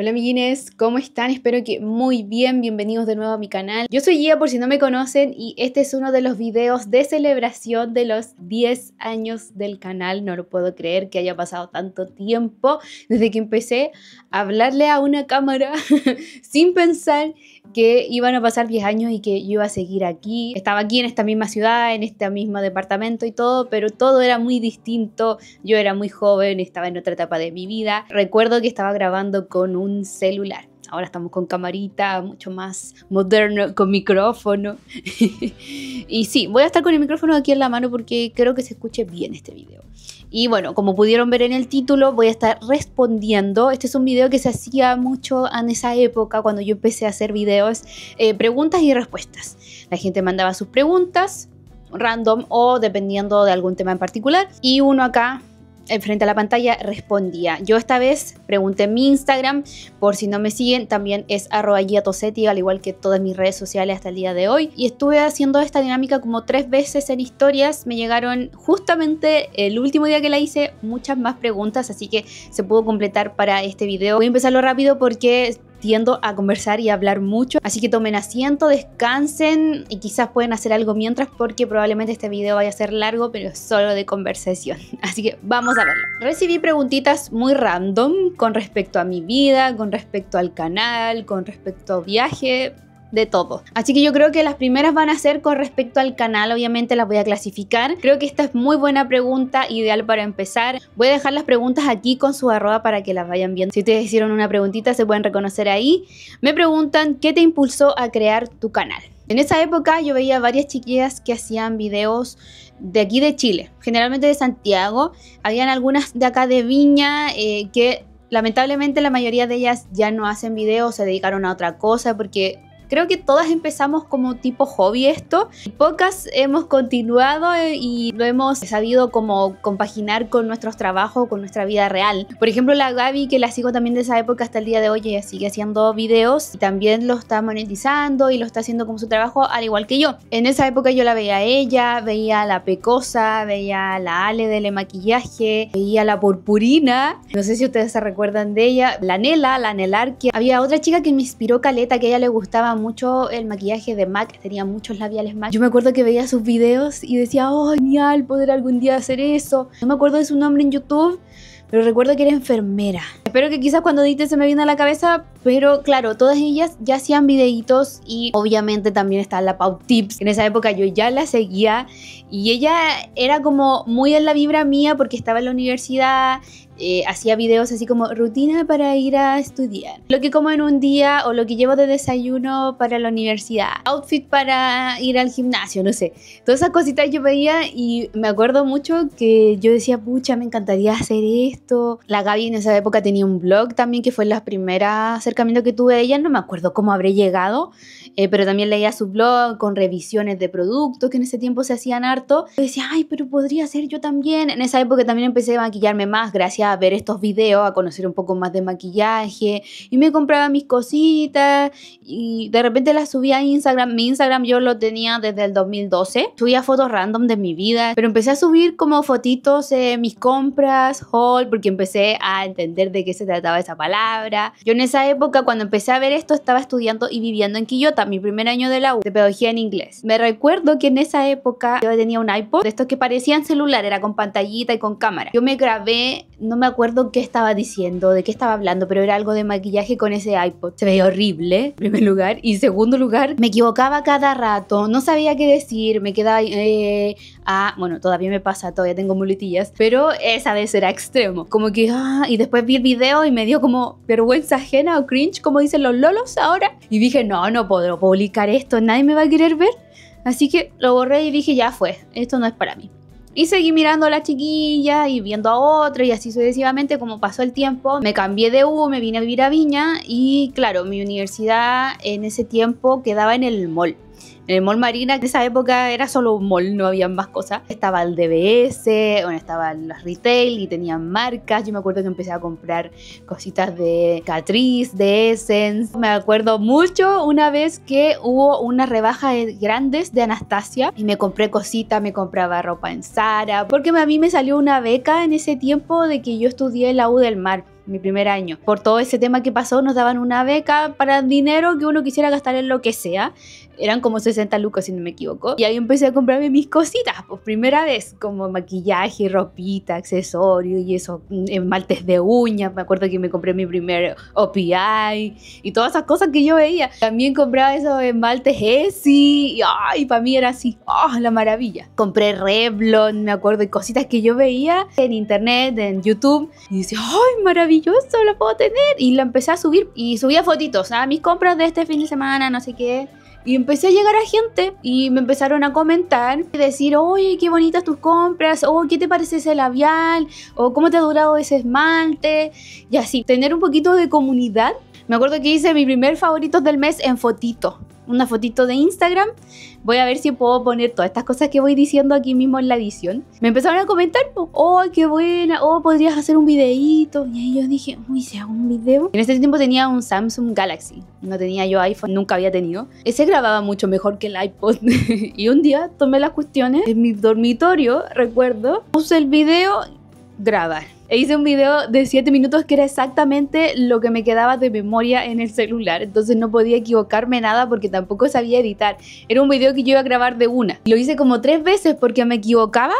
Hola amiguines, ¿cómo están? Espero que muy bien, bienvenidos de nuevo a mi canal. Yo soy Gia por si no me conocen y este es uno de los videos de celebración de los 10 años del canal. No lo puedo creer que haya pasado tanto tiempo desde que empecé a hablarle a una cámara sin pensar que iban a pasar 10 años y que yo iba a seguir aquí. Estaba aquí en esta misma ciudad, en este mismo departamento y todo, pero todo era muy distinto. Yo era muy joven, estaba en otra etapa de mi vida. Recuerdo que estaba grabando con un celular. Ahora estamos con camarita, mucho más moderno, con micrófono. y sí, voy a estar con el micrófono aquí en la mano porque creo que se escuche bien este video. Y bueno, como pudieron ver en el título, voy a estar respondiendo. Este es un video que se hacía mucho en esa época, cuando yo empecé a hacer videos, eh, preguntas y respuestas. La gente mandaba sus preguntas random o dependiendo de algún tema en particular. Y uno acá eh, frente a la pantalla respondía. Yo esta vez pregunté en mi Instagram, por si no me siguen, también es arroba al igual que todas mis redes sociales hasta el día de hoy. Y estuve haciendo esta dinámica como tres veces en historias, me llegaron justamente el último día que la hice muchas más preguntas, así que se pudo completar para este video. Voy a empezarlo rápido porque tiendo a conversar y hablar mucho. Así que tomen asiento, descansen y quizás pueden hacer algo mientras porque probablemente este video vaya a ser largo, pero solo de conversación. Así que vamos a verlo. Recibí preguntitas muy random con respecto a mi vida, con respecto al canal, con respecto a viaje de todo. Así que yo creo que las primeras van a ser con respecto al canal, obviamente las voy a clasificar. Creo que esta es muy buena pregunta, ideal para empezar. Voy a dejar las preguntas aquí con su arroba para que las vayan viendo. Si ustedes hicieron una preguntita se pueden reconocer ahí. Me preguntan, ¿qué te impulsó a crear tu canal? En esa época yo veía varias chiquillas que hacían videos de aquí de Chile, generalmente de Santiago. Habían algunas de acá de Viña eh, que lamentablemente la mayoría de ellas ya no hacen videos, se dedicaron a otra cosa porque Creo que todas empezamos como tipo hobby esto, y pocas hemos continuado y lo hemos sabido como compaginar con nuestros trabajos, con nuestra vida real. Por ejemplo, la Gaby, que la sigo también de esa época hasta el día de hoy, ella sigue haciendo videos y también lo está monetizando y lo está haciendo como su trabajo, al igual que yo. En esa época yo la veía a ella, veía a la Pecosa, veía a la Ale del maquillaje, veía a la Purpurina, no sé si ustedes se recuerdan de ella, la Nela, la Nelarquia, había otra chica que me inspiró Caleta, que a ella le gustaba mucho el maquillaje de MAC, tenía muchos labiales MAC. Yo me acuerdo que veía sus videos y decía, oh, genial poder algún día hacer eso. No me acuerdo de su nombre en YouTube, pero recuerdo que era enfermera. Espero que quizás cuando dite se me viene a la cabeza, pero claro, todas ellas ya hacían videitos y obviamente también está la Pau Tips. En esa época yo ya la seguía y ella era como muy en la vibra mía porque estaba en la universidad, eh, hacía videos así como rutina para ir a estudiar, lo que como en un día o lo que llevo de desayuno para la universidad, outfit para ir al gimnasio, no sé. Todas esas cositas yo veía y me acuerdo mucho que yo decía, pucha, me encantaría hacer esto. La Gaby en esa época tenía un blog también, que fue la primera acercamiento que tuve a ella, no me acuerdo cómo habré llegado, eh, pero también leía su blog con revisiones de productos que en ese tiempo se hacían harto. decía, ay, pero podría ser yo también. En esa época también empecé a maquillarme más gracias a ver estos videos, a conocer un poco más de maquillaje, y me compraba mis cositas, y de repente las subía a Instagram. Mi Instagram yo lo tenía desde el 2012, subía fotos random de mi vida, pero empecé a subir como fotitos, de mis compras, haul, porque empecé a entender de que se trataba esa palabra. Yo en esa época, cuando empecé a ver esto, estaba estudiando y viviendo en Quillota, mi primer año de la U, de pedagogía en inglés. Me recuerdo que en esa época yo tenía un iPod, de estos que parecían celular, era con pantallita y con cámara. Yo me grabé, no me acuerdo qué estaba diciendo, de qué estaba hablando, pero era algo de maquillaje con ese iPod. Se veía horrible, en primer lugar. Y en segundo lugar, me equivocaba cada rato, no sabía qué decir, me quedaba eh, Ah, bueno, todavía me pasa, todavía tengo muletillas, pero esa vez era extremo, como que, ah, y después vi el video y me dio como vergüenza ajena o cringe, como dicen los lolos ahora, y dije, no, no puedo publicar esto, nadie me va a querer ver, así que lo borré y dije, ya fue, esto no es para mí. Y seguí mirando a la chiquilla y viendo a otro y así sucesivamente como pasó el tiempo. Me cambié de U, me vine a vivir a Viña y claro, mi universidad en ese tiempo quedaba en el mall. En el Mall Marina, en esa época era solo un mall, no había más cosas. Estaba el DBS, bueno, estaban los retail y tenían marcas. Yo me acuerdo que empecé a comprar cositas de Catrice, de Essence. Me acuerdo mucho una vez que hubo una rebaja de grandes de Anastasia y me compré cositas, me compraba ropa en Sara, porque a mí me salió una beca en ese tiempo de que yo estudié la U del Mar mi primer año. Por todo ese tema que pasó, nos daban una beca para dinero que uno quisiera gastar en lo que sea eran como 60 lucas si no me equivoco. Y ahí empecé a comprarme mis cositas, por pues, primera vez, como maquillaje, ropita, accesorio y eso, mm, esmaltes de uñas, me acuerdo que me compré mi primer OPI y todas esas cosas que yo veía. También compraba esos esmaltes Essie y, ay para mí era así, oh, la maravilla. Compré Revlon, me acuerdo, y cositas que yo veía en internet, en YouTube y decía, ay, maravilloso, la puedo tener. Y la empecé a subir y subía fotitos, a ¿ah? mis compras de este fin de semana, no sé qué. Y empecé a llegar a gente y me empezaron a comentar y decir, oye, qué bonitas tus compras, o oh, qué te parece ese labial, o cómo te ha durado ese esmalte, y así, tener un poquito de comunidad. Me acuerdo que hice mi primer favorito del mes en fotito una fotito de Instagram. Voy a ver si puedo poner todas estas cosas que voy diciendo aquí mismo en la edición. Me empezaron a comentar, oh, qué buena, oh, podrías hacer un videíto. Y ahí yo dije, uy, si hago un video. En ese tiempo tenía un Samsung Galaxy. No tenía yo iPhone, nunca había tenido. Ese grababa mucho mejor que el iPod. y un día tomé las cuestiones en mi dormitorio, recuerdo. Puse el video grabar. E hice un video de 7 minutos que era exactamente lo que me quedaba de memoria en el celular, entonces no podía equivocarme nada porque tampoco sabía editar. Era un video que yo iba a grabar de una. Lo hice como tres veces porque me equivocaba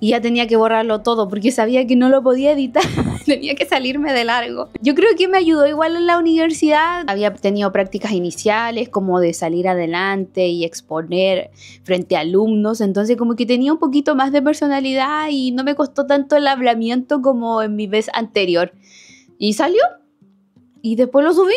y ya tenía que borrarlo todo porque sabía que no lo podía editar. tenía que salirme de largo. Yo creo que me ayudó igual en la universidad. Había tenido prácticas iniciales como de salir adelante y exponer frente a alumnos, entonces como que tenía un poquito más de personalidad y no me costó tanto el hablamiento como en mi vez anterior. Y salió y después lo subí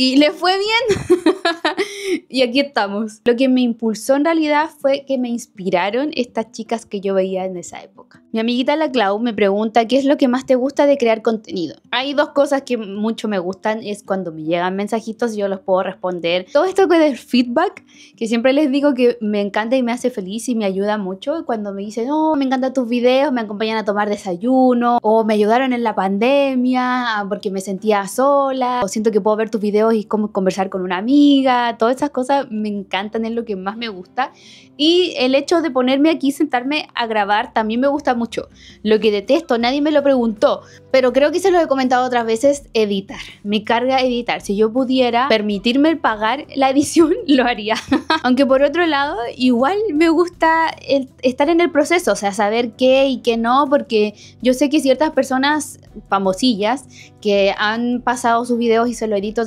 y le fue bien. y aquí estamos. Lo que me impulsó en realidad fue que me inspiraron estas chicas que yo veía en esa época. Mi amiguita la Clau me pregunta qué es lo que más te gusta de crear contenido. Hay dos cosas que mucho me gustan, es cuando me llegan mensajitos y yo los puedo responder. Todo esto que es feedback, que siempre les digo que me encanta y me hace feliz y me ayuda mucho cuando me dicen, "No, oh, me encantan tus videos, me acompañan a tomar desayuno o me ayudaron en la pandemia porque me sentía sola o siento que puedo ver tus videos y conversar con una amiga, todas esas cosas me encantan, es lo que más me gusta. Y el hecho de ponerme aquí, sentarme a grabar, también me gusta mucho. Lo que detesto, nadie me lo preguntó, pero creo que se lo he comentado otras veces, editar. Me carga editar. Si yo pudiera permitirme pagar la edición, lo haría. Aunque por otro lado, igual me gusta estar en el proceso, o sea, saber qué y qué no, porque yo sé que ciertas personas famosillas que han pasado sus videos y se lo edito a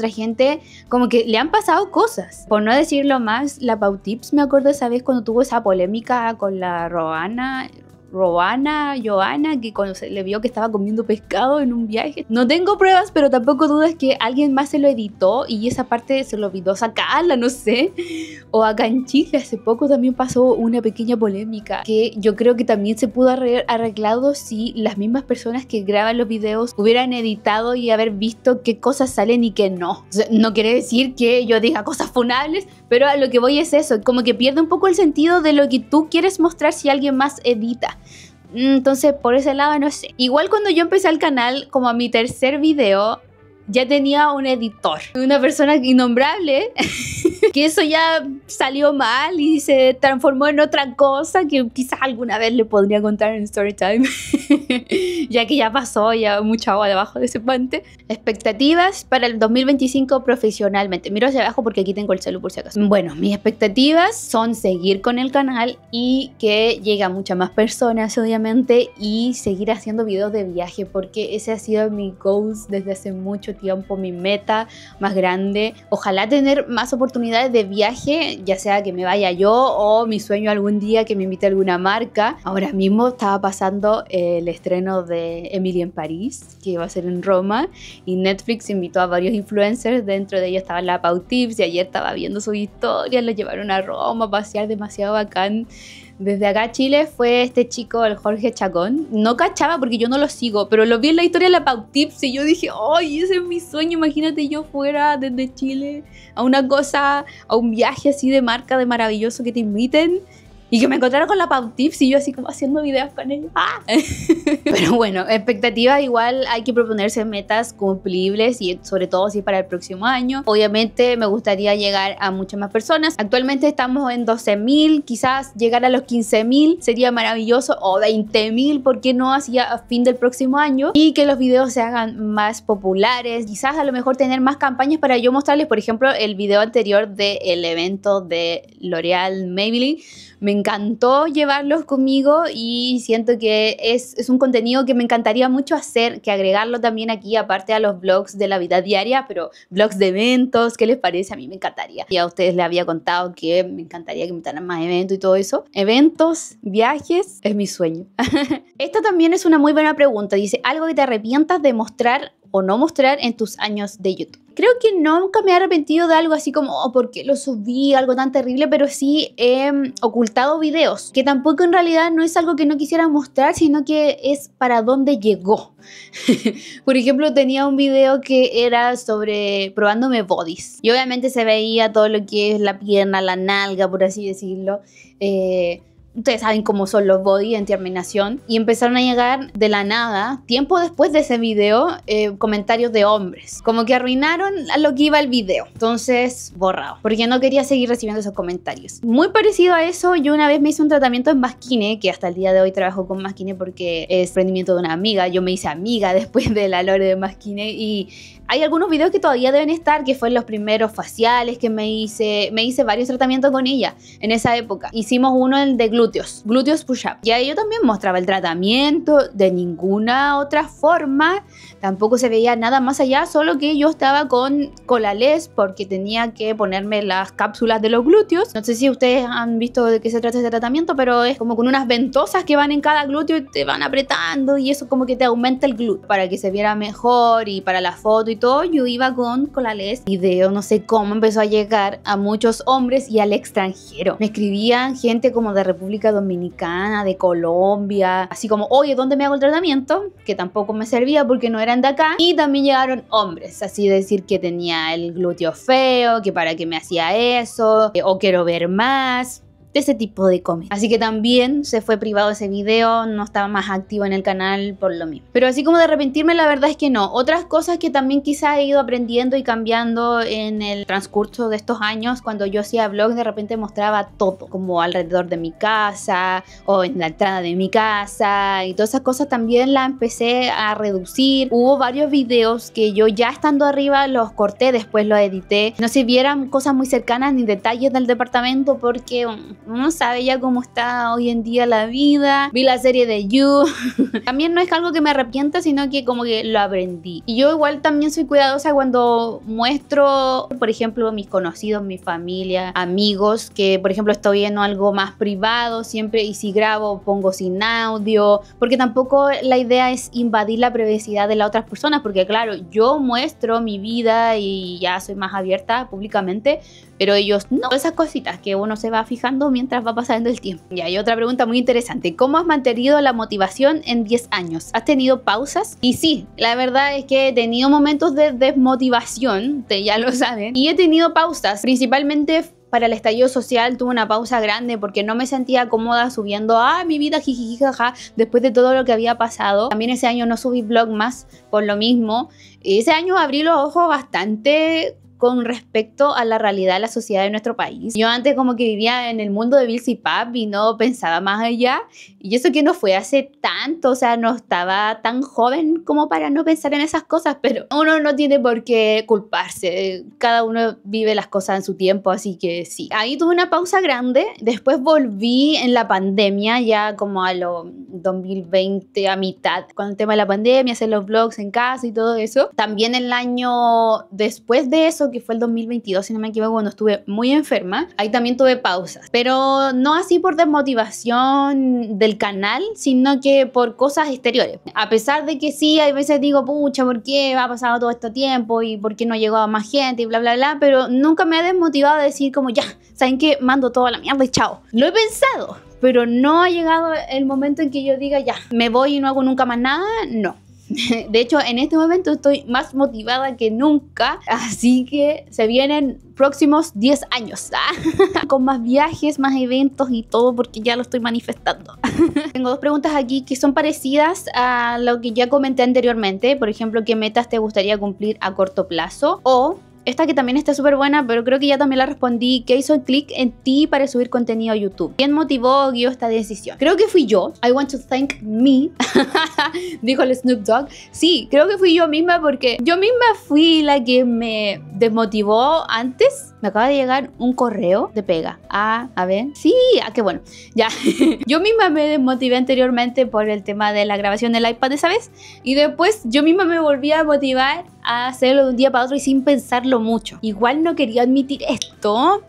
como que le han pasado cosas. Por no decirlo más, la Pautips me acuerdo esa vez cuando tuvo esa polémica con la Roana, Robana, Joana, que cuando se le vio que estaba comiendo pescado en un viaje. No tengo pruebas, pero tampoco dudas que alguien más se lo editó y esa parte se lo olvidó sacarla, no sé. O a en hace poco también pasó una pequeña polémica que yo creo que también se pudo arreglado si las mismas personas que graban los videos hubieran editado y haber visto qué cosas salen y qué no. no quiere decir que yo diga cosas funables, pero a lo que voy es eso, como que pierde un poco el sentido de lo que tú quieres mostrar si alguien más edita. Entonces, por ese lado, no sé. Igual cuando yo empecé el canal, como a mi tercer video, ya tenía un editor, una persona innombrable. que eso ya salió mal y se transformó en otra cosa que quizás alguna vez le podría contar en Storytime, ya que ya pasó ya mucha agua debajo de ese pante Expectativas para el 2025 profesionalmente. Miro hacia abajo porque aquí tengo el celular por si acaso. Bueno, mis expectativas son seguir con el canal y que llegue a muchas más personas, obviamente, y seguir haciendo videos de viaje, porque ese ha sido mi goals desde hace mucho tiempo, mi meta más grande. Ojalá tener más oportunidades de viaje, ya sea que me vaya yo o mi sueño algún día que me invite alguna marca. Ahora mismo estaba pasando eh, el estreno de Emily en París, que iba a ser en Roma, y Netflix invitó a varios influencers, dentro de ellos estaba la Pautips y ayer estaba viendo su historia la llevaron a Roma a pasear demasiado bacán desde acá Chile fue este chico, el Jorge Chacón. No cachaba porque yo no lo sigo, pero lo vi en la historia de la Pautips y yo dije, ¡ay, ese es mi sueño! Imagínate yo fuera desde Chile a una cosa, a un viaje así de marca, de maravilloso que te inviten y que me encontrara con la Pautips y yo así como haciendo videos con él. ¡Ah! Pero bueno, expectativas igual hay que proponerse metas cumplibles y sobre todo si para el próximo año. Obviamente me gustaría llegar a muchas más personas. Actualmente estamos en 12.000, quizás llegar a los 15.000 sería maravilloso o 20.000, ¿por qué no? Hacia a fin del próximo año y que los videos se hagan más populares. Quizás a lo mejor tener más campañas para yo mostrarles, por ejemplo, el video anterior del evento de L'Oreal Maybelline me encantó llevarlos conmigo y siento que es, un contenido que me encantaría mucho hacer, que agregarlo también aquí, aparte a los blogs de la vida diaria, pero blogs de eventos, ¿qué les parece? A mí me encantaría. Ya a ustedes les había contado que me encantaría que me trajeran más eventos y todo eso. Eventos, viajes, es mi sueño. Esta también es una muy buena pregunta. Dice, algo que te arrepientas de mostrar o no mostrar en tus años de YouTube. Creo que nunca me he arrepentido de algo así como, oh, ¿por porque lo subí, algo tan terrible, pero sí he mm, ocultado videos, que tampoco en realidad no es algo que no quisiera mostrar, sino que es para dónde llegó. Por ejemplo, tenía un video que era sobre probándome bodies. Y obviamente se veía todo lo que es la pierna, la nalga, por así decirlo. Eh, ustedes saben cómo son los body en terminación, y empezaron a llegar de la nada, tiempo después de ese video, eh, comentarios de hombres, como que arruinaron a lo que iba el video, entonces borrado, porque no quería seguir recibiendo esos comentarios. Muy parecido a eso, yo una vez me hice un tratamiento en Masquine, que hasta el día de hoy trabajo con Masquine porque es rendimiento de una amiga, yo me hice amiga después de la Lore de Masquine y hay algunos videos que todavía deben estar, que fueron los primeros faciales que me hice, me hice varios tratamientos con ella en esa época. Hicimos uno el de glúteos, glúteos push-up. Y ahí yo también mostraba el tratamiento, de ninguna otra forma, tampoco se veía nada más allá, solo que yo estaba con colales porque tenía que ponerme las cápsulas de los glúteos. No sé si ustedes han visto de qué se trata este tratamiento, pero es como con unas ventosas que van en cada glúteo y te van apretando y eso como que te aumenta el glúteo para que se viera mejor y para la foto y yo iba con la y Video, no sé cómo empezó a llegar a muchos hombres y al extranjero. Me escribían gente como de República Dominicana, de Colombia, así como, oye, ¿dónde me hago el tratamiento? Que tampoco me servía porque no eran de acá. Y también llegaron hombres, así decir que tenía el glúteo feo, que para qué me hacía eso, eh, o quiero ver más de ese tipo de cómics. Así que también se fue privado ese video, no estaba más activo en el canal por lo mismo. Pero así como de arrepentirme, la verdad es que no. Otras cosas que también quizá he ido aprendiendo y cambiando en el transcurso de estos años, cuando yo hacía vlogs de repente mostraba todo, como alrededor de mi casa o en la entrada de mi casa y todas esas cosas también las empecé a reducir. Hubo varios videos que yo ya estando arriba los corté, después los edité. No se vieran cosas muy cercanas ni detalles del departamento porque mm, no sabe ya cómo está hoy en día la vida. Vi la serie de You. también no es algo que me arrepienta, sino que como que lo aprendí. Y yo igual también soy cuidadosa cuando muestro, por ejemplo, mis conocidos, mi familia, amigos, que por ejemplo estoy en algo más privado siempre y si grabo pongo sin audio, porque tampoco la idea es invadir la privacidad de las otras personas, porque claro, yo muestro mi vida y ya soy más abierta públicamente, pero ellos no, esas cositas que uno se va fijando mientras va pasando el tiempo. Y hay otra pregunta muy interesante. ¿Cómo has mantenido la motivación en 10 años? ¿Has tenido pausas? Y sí, la verdad es que he tenido momentos de desmotivación, te, ya lo saben, y he tenido pausas, principalmente para el estallido social tuve una pausa grande porque no me sentía cómoda subiendo a ah, mi vida jijijijaja después de todo lo que había pasado. También ese año no subí blog más por lo mismo. Ese año abrí los ojos bastante con respecto a la realidad de la sociedad de nuestro país. Yo antes como que vivía en el mundo de Bills y Pap y no pensaba más allá. Y eso que no fue hace tanto, o sea, no estaba tan joven como para no pensar en esas cosas, pero uno no tiene por qué culparse. Cada uno vive las cosas en su tiempo, así que sí. Ahí tuve una pausa grande, después volví en la pandemia, ya como a los 2020, a mitad, con el tema de la pandemia, hacer los vlogs en casa y todo eso. También el año después de eso, que fue el 2022, si no me equivoco, cuando estuve muy enferma. Ahí también tuve pausas, pero no así por desmotivación del canal, sino que por cosas exteriores. A pesar de que sí, hay veces digo, pucha, ¿por qué ha pasado todo este tiempo y por qué no ha llegado más gente y bla, bla, bla? Pero nunca me ha desmotivado de decir como, ya, ¿saben qué? Mando toda la mierda y chao. Lo he pensado, pero no ha llegado el momento en que yo diga, ya, me voy y no hago nunca más nada. No. De hecho, en este momento estoy más motivada que nunca, así que se vienen próximos 10 años, ¿ah? con más viajes, más eventos y todo, porque ya lo estoy manifestando. Tengo dos preguntas aquí que son parecidas a lo que ya comenté anteriormente, por ejemplo, ¿qué metas te gustaría cumplir a corto plazo? O esta que también está súper buena, pero creo que ya también la respondí, ¿Qué hizo clic en ti para subir contenido a YouTube. ¿Quién motivó guió esta decisión? Creo que fui yo. I want to thank me, dijo el Snoop Dogg. Sí, creo que fui yo misma porque yo misma fui la que me desmotivó antes me acaba de llegar un correo de pega. Ah, a ver. Sí, ah, qué bueno. Ya. yo misma me desmotivé anteriormente por el tema de la grabación del iPad esa Y después yo misma me volví a motivar a hacerlo de un día para otro y sin pensarlo mucho. Igual no quería admitir esto,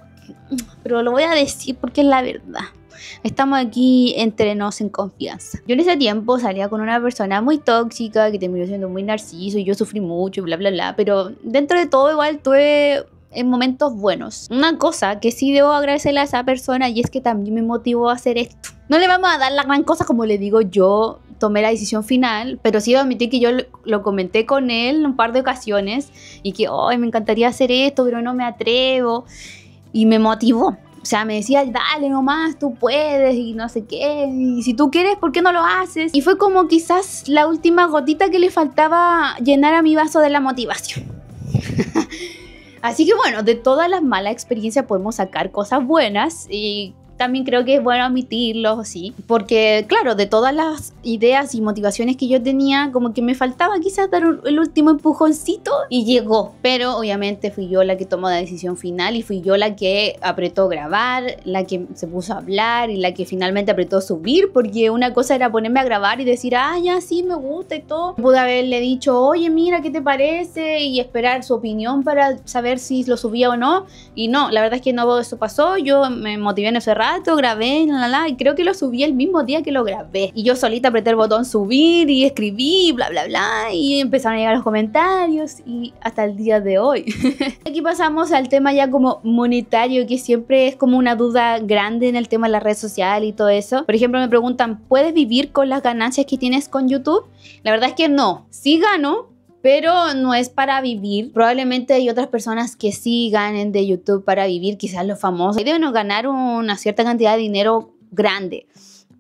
pero lo voy a decir porque es la verdad. Estamos aquí entre nos en confianza. Yo en ese tiempo salía con una persona muy tóxica que terminó siendo muy narciso y yo sufrí mucho y bla, bla, bla. Pero dentro de todo igual tuve en momentos buenos. Una cosa que sí debo agradecerle a esa persona y es que también me motivó a hacer esto. No le vamos a dar la gran cosa como le digo yo tomé la decisión final, pero sí admití que yo lo comenté con él un par de ocasiones y que, ay, me encantaría hacer esto, pero no me atrevo. Y me motivó. O sea, me decía, dale nomás, tú puedes y no sé qué. Y si tú quieres, ¿por qué no lo haces? Y fue como quizás la última gotita que le faltaba llenar a mi vaso de la motivación. Así que bueno, de toda la mala experiencia podemos sacar cosas buenas y también creo que es bueno admitirlo sí porque claro, de todas las ideas y motivaciones que yo tenía, como que me faltaba quizás dar el último empujoncito y llegó, pero obviamente fui yo la que tomó la decisión final y fui yo la que apretó grabar, la que se puso a hablar y la que finalmente apretó subir, porque una cosa era ponerme a grabar y decir, ah, ya sí, me gusta y todo. Pude haberle dicho, oye, mira, ¿qué te parece? Y esperar su opinión para saber si lo subía o no. Y no, la verdad es que no, eso pasó, yo me motivé en cerrar grabé, y creo que lo subí el mismo día que lo grabé. Y yo solita apreté el botón subir y escribí, bla, bla, bla, y empezaron a llegar los comentarios y hasta el día de hoy. Aquí pasamos al tema ya como monetario, que siempre es como una duda grande en el tema de la red social y todo eso. Por ejemplo, me preguntan, ¿puedes vivir con las ganancias que tienes con YouTube? La verdad es que no. Sí gano, pero no es para vivir. Probablemente hay otras personas que sí ganen de YouTube para vivir, quizás los famosos. Y deben ganar una cierta cantidad de dinero grande.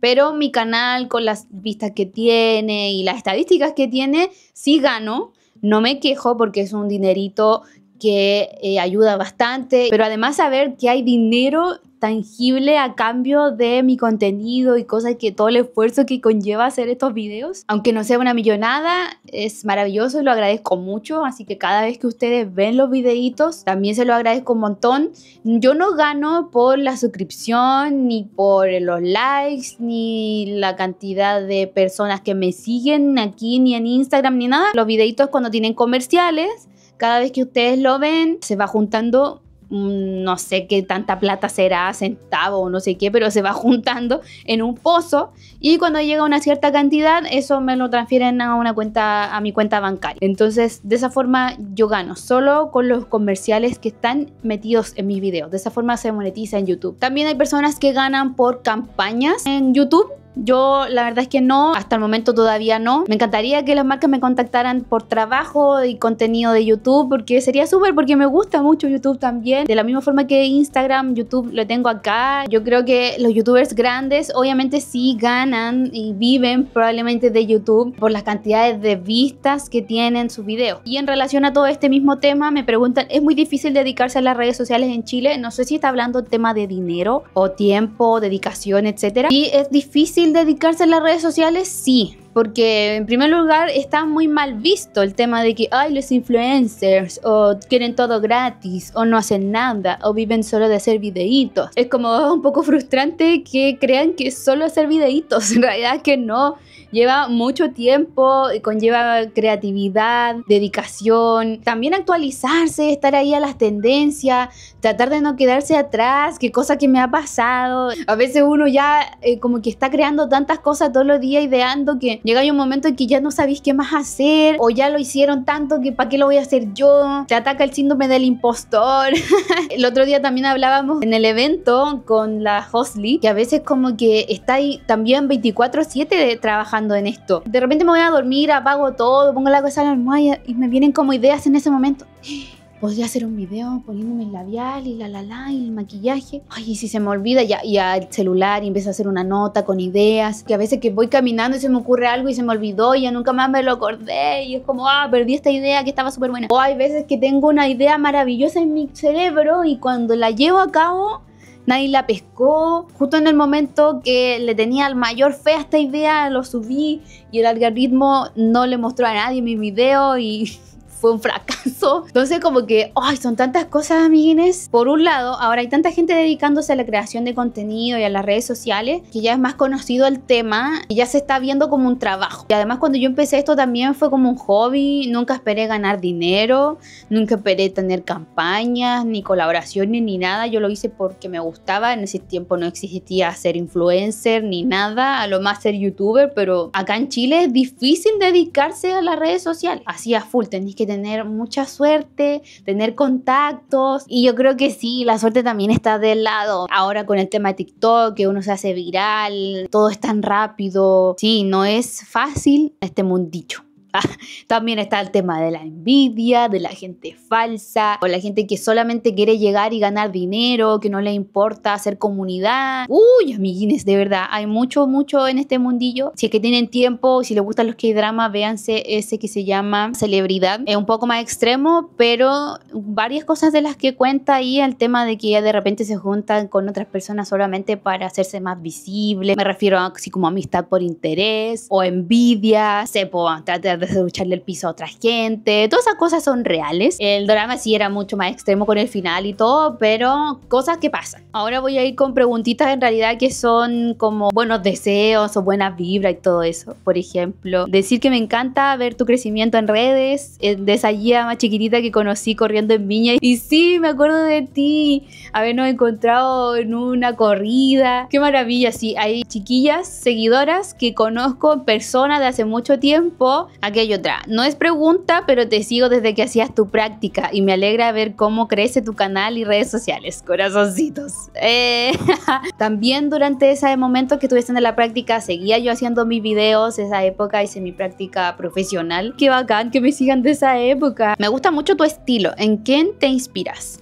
Pero mi canal, con las vistas que tiene y las estadísticas que tiene, sí gano. No me quejo porque es un dinerito que eh, ayuda bastante, pero además saber que hay dinero tangible a cambio de mi contenido y cosas que todo el esfuerzo que conlleva hacer estos videos, aunque no sea una millonada, es maravilloso y lo agradezco mucho, así que cada vez que ustedes ven los videitos, también se lo agradezco un montón. Yo no gano por la suscripción, ni por los likes, ni la cantidad de personas que me siguen aquí, ni en Instagram, ni nada. Los videitos cuando tienen comerciales cada vez que ustedes lo ven, se va juntando mm, no sé qué tanta plata será, centavo o no sé qué, pero se va juntando en un pozo y cuando llega una cierta cantidad, eso me lo transfieren a una cuenta, a mi cuenta bancaria. Entonces, de esa forma yo gano, solo con los comerciales que están metidos en mis videos. De esa forma se monetiza en YouTube. También hay personas que ganan por campañas en YouTube yo la verdad es que no, hasta el momento todavía no. Me encantaría que las marcas me contactaran por trabajo y contenido de YouTube porque sería súper porque me gusta mucho YouTube también. De la misma forma que Instagram, YouTube lo tengo acá. Yo creo que los youtubers grandes obviamente sí ganan y viven probablemente de YouTube por las cantidades de vistas que tienen sus videos. Y en relación a todo este mismo tema me preguntan, ¿es muy difícil dedicarse a las redes sociales en Chile? No sé si está hablando El tema de dinero o tiempo, dedicación, etcétera. Y es difícil dedicarse a las redes sociales? Sí, porque en primer lugar está muy mal visto el tema de que, ay, los influencers o quieren todo gratis o no hacen nada o viven solo de hacer videitos. Es como un poco frustrante que crean que solo hacer videitos, en realidad que no, lleva mucho tiempo, conlleva creatividad, dedicación, también actualizarse, estar ahí a las tendencias, tratar de no quedarse atrás, qué cosa que me ha pasado. A veces uno ya eh, como que está creando tantas cosas todos los días ideando que llega un momento en que ya no sabéis qué más hacer o ya lo hicieron tanto que para qué lo voy a hacer yo. Te ataca el síndrome del impostor. el otro día también hablábamos en el evento con la Hosley que a veces como que está ahí también 24/7 trabajando en esto. De repente me voy a dormir, apago todo, pongo la cosa en la almohada y me vienen como ideas en ese momento podría hacer un video poniéndome el labial y la la la y el maquillaje. Ay, y si se me olvida, ya, el celular y empiezo a hacer una nota con ideas. Que a veces que voy caminando y se me ocurre algo y se me olvidó y ya nunca más me lo acordé. Y es como, ah, perdí esta idea que estaba súper buena. O hay veces que tengo una idea maravillosa en mi cerebro y cuando la llevo a cabo, nadie la pescó. Justo en el momento que le tenía el mayor fe a esta idea, lo subí y el algoritmo no le mostró a nadie mi video y fue un fracaso. Entonces como que, ay, son tantas cosas, amiguines. Por un lado, ahora hay tanta gente dedicándose a la creación de contenido y a las redes sociales que ya es más conocido el tema y ya se está viendo como un trabajo. Y además cuando yo empecé esto también fue como un hobby, nunca esperé ganar dinero, nunca esperé tener campañas, ni colaboraciones, ni nada. Yo lo hice porque me gustaba, en ese tiempo no existía ser influencer ni nada, a lo más ser youtuber, pero acá en Chile es difícil dedicarse a las redes sociales. Así a full, tenéis que tener mucha suerte, tener contactos. Y yo creo que sí, la suerte también está del lado. Ahora con el tema TikTok, que uno se hace viral, todo es tan rápido. Sí, no es fácil este mundillo. También está el tema de la envidia, de la gente falsa, o la gente que solamente quiere llegar y ganar dinero, que no le importa hacer comunidad. Uy, amiguines, de verdad, hay mucho, mucho en este mundillo. Si es que tienen tiempo, si les gustan los que drama, véanse ese que se llama Celebridad. Es un poco más extremo, pero varias cosas de las que cuenta ahí el tema de que ya de repente se juntan con otras personas solamente para hacerse más visible. Me refiero a así como amistad por interés o envidia, sepo, tratar de de el piso a otra gente. Todas esas cosas son reales. El drama sí era mucho más extremo con el final y todo, pero cosas que pasan. Ahora voy a ir con preguntitas en realidad que son como buenos deseos o buenas vibras y todo eso. Por ejemplo, decir que me encanta ver tu crecimiento en redes, eh, de esa guía más chiquitita que conocí corriendo en Viña. Y sí, me acuerdo de ti, habernos encontrado en una corrida. Qué maravilla, sí. Hay chiquillas, seguidoras que conozco personas de hace mucho tiempo, no es pregunta, pero te sigo desde que hacías tu práctica y me alegra ver cómo crece tu canal y redes sociales. Corazoncitos. Eh, también durante ese momento que estuviste en la práctica, seguía yo haciendo mis videos. Esa época hice mi práctica profesional. Qué bacán que me sigan de esa época. Me gusta mucho tu estilo. ¿En quién te inspiras?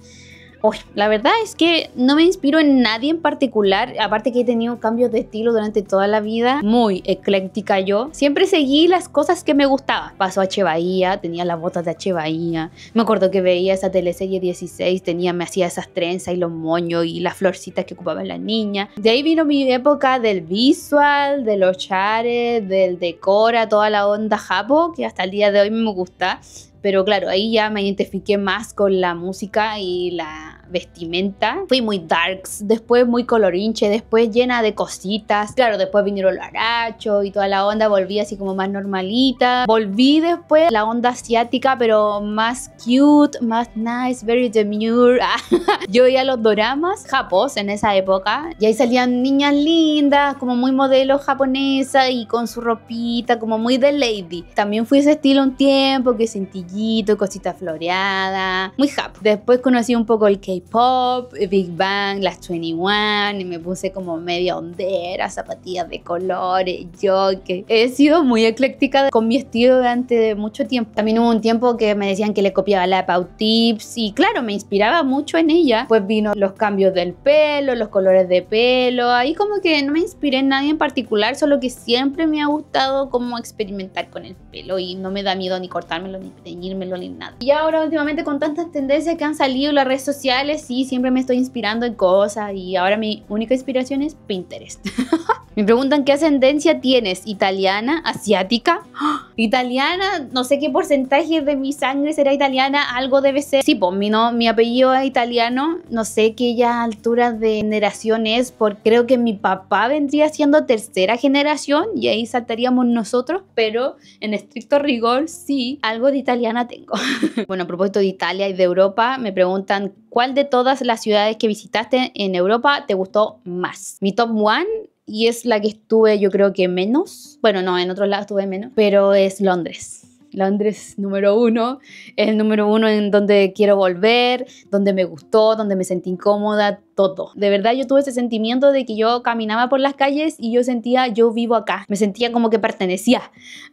la verdad es que no me inspiro en nadie en particular, aparte que he tenido cambios de estilo durante toda la vida, muy ecléctica yo. Siempre seguí las cosas que me gustaban. Pasó a Che Bahía, tenía las botas de H. Bahía. Me acuerdo que veía esa teleserie 16, tenía, me hacía esas trenzas y los moños y las florcitas que ocupaban la niña De ahí vino mi época del visual, de los chares, del decora, toda la onda japo, que hasta el día de hoy me gusta. Pero claro, ahí ya me identifiqué más con la música y la, vestimenta. Fui muy darks, después muy colorinche, después llena de cositas. Claro, después vinieron los arachos y toda la onda, volví así como más normalita. Volví después la onda asiática, pero más cute, más nice, very demure. Ah, yo veía los doramas japos en esa época y ahí salían niñas lindas, como muy modelo japonesa y con su ropita, como muy de lady. También fui ese estilo un tiempo, que sentillito, cosita floreada, muy happy. Después conocí un poco el Pop, Big Bang, las 21, y me puse como media hondera, zapatillas de colores, yo que he sido muy ecléctica con mi estilo durante mucho tiempo. También hubo un tiempo que me decían que le copiaba la Pau Tips y claro, me inspiraba mucho en ella. Pues vino los cambios del pelo, los colores de pelo, ahí como que no me inspiré en nadie en particular, solo que siempre me ha gustado como experimentar con el pelo y no me da miedo ni cortármelo, ni teñírmelo, ni nada. Y ahora últimamente con tantas tendencias que han salido en las redes sociales, sí, siempre me estoy inspirando en cosas y ahora mi única inspiración es Pinterest. Me preguntan qué ascendencia tienes, italiana, asiática, italiana, no sé qué porcentaje de mi sangre será italiana, algo debe ser. Sí, pues mi, no, mi apellido es italiano, no sé qué ya altura de generación es, porque creo que mi papá vendría siendo tercera generación y ahí saltaríamos nosotros, pero en estricto rigor sí, algo de italiana tengo. bueno, a propósito de Italia y de Europa, me preguntan cuál de todas las ciudades que visitaste en Europa te gustó más. Mi top one y es la que estuve yo creo que menos. Bueno, no, en otros lados estuve menos, pero es Londres. Londres número uno, el número uno en donde quiero volver, donde me gustó, donde me sentí incómoda, todo. De verdad yo tuve ese sentimiento de que yo caminaba por las calles y yo sentía, yo vivo acá, me sentía como que pertenecía.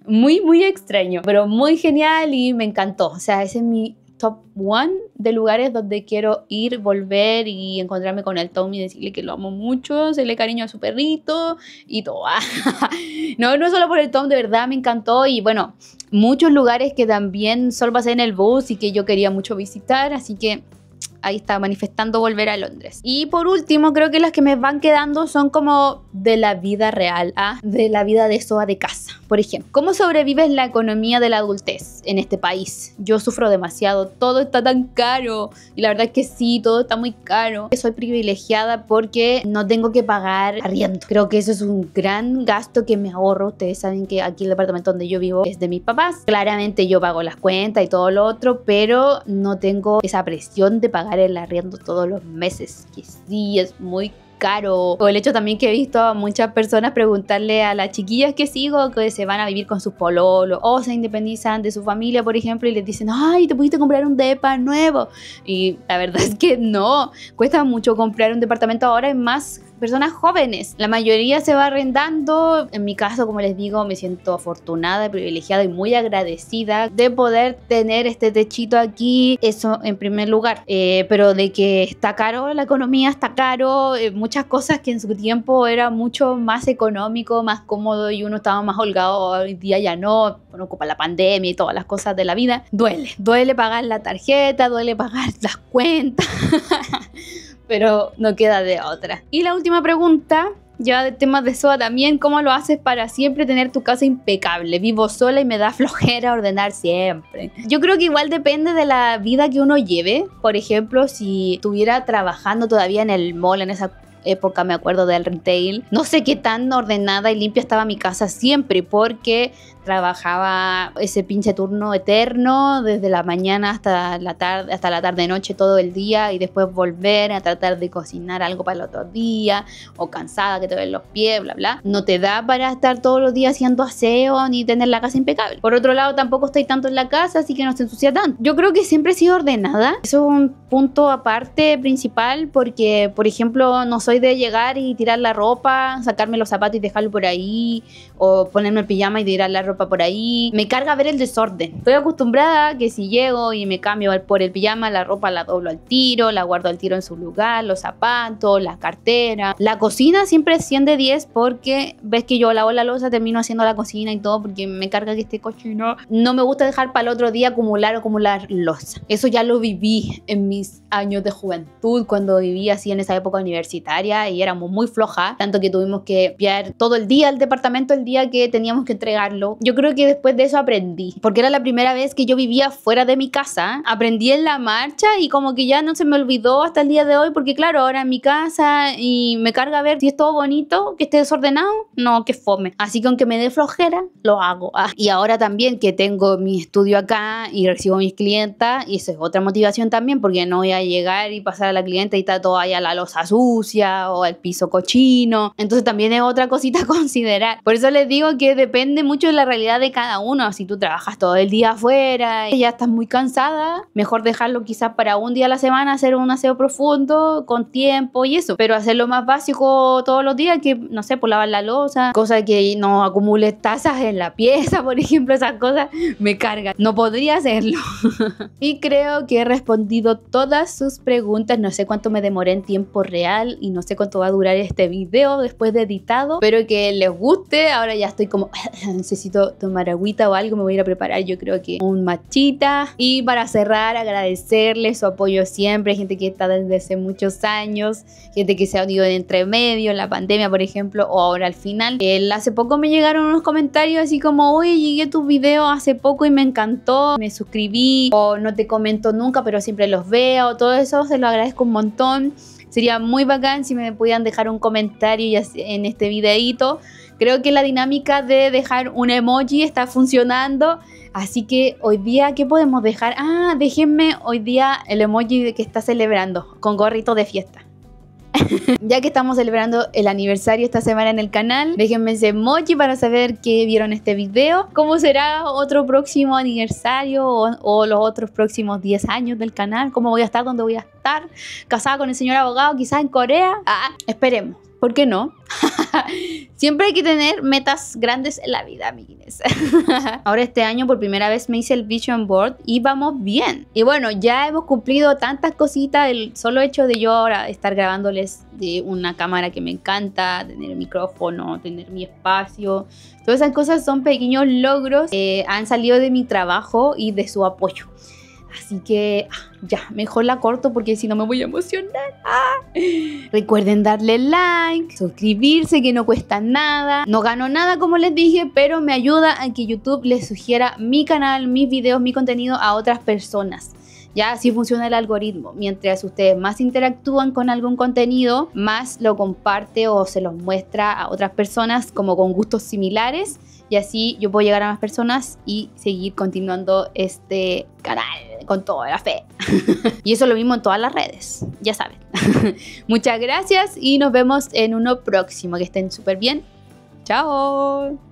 Muy, muy extraño, pero muy genial y me encantó. O sea, ese es mi top one de lugares donde quiero ir, volver y encontrarme con el Tom y decirle que lo amo mucho, hacerle cariño a su perrito y todo. no, no solo por el Tom, de verdad me encantó y bueno, muchos lugares que también solo pasé en el bus y que yo quería mucho visitar, así que ahí está manifestando volver a Londres. Y por último, creo que las que me van quedando son como de la vida real, ¿ah? de la vida de SOA de casa. Por ejemplo, ¿cómo sobrevives la economía de la adultez en este país? Yo sufro demasiado, todo está tan caro. Y la verdad es que sí, todo está muy caro. Soy privilegiada porque no tengo que pagar arriendo. Creo que eso es un gran gasto que me ahorro. Ustedes saben que aquí el departamento donde yo vivo es de mis papás. Claramente yo pago las cuentas y todo lo otro, pero no tengo esa presión de pagar el arriendo todos los meses, que sí es muy caro. O el hecho también que he visto a muchas personas preguntarle a las chiquillas que sigo que se van a vivir con sus pololos o se independizan de su familia, por ejemplo, y les dicen, ay, te pudiste comprar un depa nuevo. Y la verdad es que no, cuesta mucho comprar un departamento ahora, es más personas jóvenes. La mayoría se va arrendando. En mi caso, como les digo, me siento afortunada, privilegiada y muy agradecida de poder tener este techito aquí. Eso en primer lugar. Eh, pero de que está caro, la economía está caro, eh, muchas cosas que en su tiempo era mucho más económico, más cómodo y uno estaba más holgado, hoy día ya no, bueno, ocupa la pandemia y todas las cosas de la vida, duele, duele pagar la tarjeta, duele pagar las cuentas, pero no queda de otra. Y la última pregunta ya de temas de SOA también, ¿cómo lo haces para siempre tener tu casa impecable? Vivo sola y me da flojera ordenar siempre. Yo creo que igual depende de la vida que uno lleve. Por ejemplo, si estuviera trabajando todavía en el mall, en esa época me acuerdo del retail, no sé qué tan ordenada y limpia estaba mi casa siempre, porque trabajaba ese pinche turno eterno desde la mañana hasta la tarde, hasta la tarde noche todo el día y después volver a tratar de cocinar algo para el otro día o cansada que te ven los pies, bla bla. No te da para estar todos los días haciendo aseo ni tener la casa impecable. Por otro lado, tampoco estoy tanto en la casa, así que no se ensucia tanto. Yo creo que siempre he sido ordenada. Eso es un punto aparte principal porque, por ejemplo, no soy de llegar y tirar la ropa, sacarme los zapatos y dejarlo por ahí o ponerme el pijama y tirar la ropa por ahí. Me carga ver el desorden. Estoy acostumbrada que si llego y me cambio por el pijama, la ropa la doblo al tiro, la guardo al tiro en su lugar, los zapatos, la cartera. La cocina siempre es 100 de 10 porque ves que yo lavo la losa, termino haciendo la cocina y todo porque me carga que esté cochino. No me gusta dejar para el otro día acumular o acumular losa. Eso ya lo viví en mis años de juventud, cuando vivía así en esa época universitaria y éramos muy floja, tanto que tuvimos que enviar todo el día al departamento el día que teníamos que entregarlo yo creo que después de eso aprendí, porque era la primera vez que yo vivía fuera de mi casa, aprendí en la marcha y como que ya no se me olvidó hasta el día de hoy, porque claro, ahora en mi casa y me carga a ver si es todo bonito, que esté desordenado, no, que fome. Así que aunque me dé flojera, lo hago. Ah, y ahora también que tengo mi estudio acá y recibo mis clientas, y eso es otra motivación también, porque no voy a llegar y pasar a la clienta y está toda allá la losa sucia o el piso cochino. Entonces también es otra cosita a considerar. Por eso les digo que depende mucho de la realidad de cada uno. Si tú trabajas todo el día afuera y ya estás muy cansada, mejor dejarlo quizás para un día a la semana, hacer un aseo profundo, con tiempo y eso. Pero hacerlo más básico todos los días, que no sé, por pues, lavar la losa, cosa que no acumule tazas en la pieza, por ejemplo, esas cosas me cargan. No podría hacerlo. y creo que he respondido todas sus preguntas. No sé cuánto me demoré en tiempo real y no sé cuánto va a durar este video después de editado. Espero que les guste. Ahora ya estoy como necesito tomar agüita o algo, me voy a ir a preparar yo creo que un machita. Y para cerrar, agradecerles su apoyo siempre, gente que está desde hace muchos años, gente que se ha unido en entre medio, en la pandemia por ejemplo, o ahora al final. El, hace poco me llegaron unos comentarios así como, oye, llegué a tu video hace poco y me encantó, me suscribí, o no te comento nunca, pero siempre los veo, todo eso, se lo agradezco un montón. Sería muy bacán si me pudieran dejar un comentario en este videito Creo que la dinámica de dejar un emoji está funcionando. Así que hoy día, ¿qué podemos dejar? Ah, déjenme hoy día el emoji de que está celebrando, con gorrito de fiesta. ya que estamos celebrando el aniversario esta semana en el canal, déjenme ese emoji para saber qué vieron este video, cómo será otro próximo aniversario o, o, los otros próximos 10 años del canal, cómo voy a estar, dónde voy a estar, casada con el señor abogado, quizás en Corea. Ah, esperemos. ¿Por qué no? Siempre hay que tener metas grandes en la vida, amiguines. Ahora este año por primera vez me hice el vision board y vamos bien. Y bueno, ya hemos cumplido tantas cositas. El solo hecho de yo ahora estar grabándoles de una cámara que me encanta, tener el micrófono, tener mi espacio. Todas esas cosas son pequeños logros que han salido de mi trabajo y de su apoyo. Así que ah, ya, mejor la corto porque si no me voy a emocionar. Ah. Recuerden darle like, suscribirse que no cuesta nada. No gano nada como les dije, pero me ayuda a que YouTube les sugiera mi canal, mis videos, mi contenido a otras personas. Ya así funciona el algoritmo. Mientras ustedes más interactúan con algún contenido, más lo comparte o se lo muestra a otras personas como con gustos similares. Y así yo puedo llegar a más personas y seguir continuando este canal con toda la fe. y eso lo mismo en todas las redes, ya saben. Muchas gracias y nos vemos en uno próximo. Que estén súper bien. Chao.